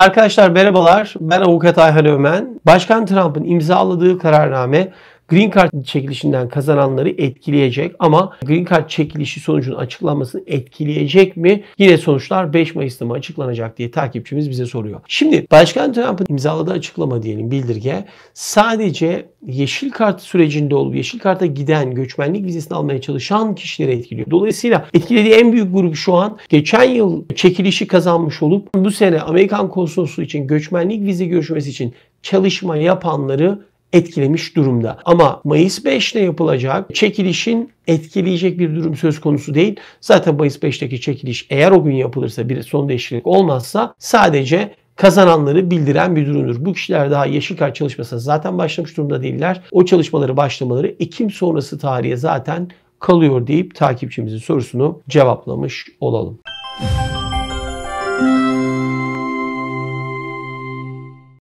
Arkadaşlar merhabalar. Ben avukat Ayhan Ömen. Başkan Trump'ın imzaladığı kararname Green Card çekilişinden kazananları etkileyecek ama Green Card çekilişi sonucunun açıklanmasını etkileyecek mi? Yine sonuçlar 5 Mayıs'ta mı açıklanacak diye takipçimiz bize soruyor. Şimdi Başkan Trump'ın imzaladığı açıklama diyelim bildirge sadece yeşil kart sürecinde olup yeşil karta giden göçmenlik vizesini almaya çalışan kişileri etkiliyor. Dolayısıyla etkilediği en büyük grup şu an geçen yıl çekilişi kazanmış olup bu sene Amerikan konsolosluğu için göçmenlik vize görüşmesi için çalışma yapanları etkilemiş durumda. Ama Mayıs 5'te yapılacak çekilişin etkileyecek bir durum söz konusu değil. Zaten Mayıs 5'teki çekiliş eğer o gün yapılırsa bir son değişiklik olmazsa sadece kazananları bildiren bir durumdur. Bu kişiler daha yeşil kart çalışmasına zaten başlamış durumda değiller. O çalışmaları başlamaları Ekim sonrası tarihe zaten kalıyor deyip takipçimizin sorusunu cevaplamış olalım. Müzik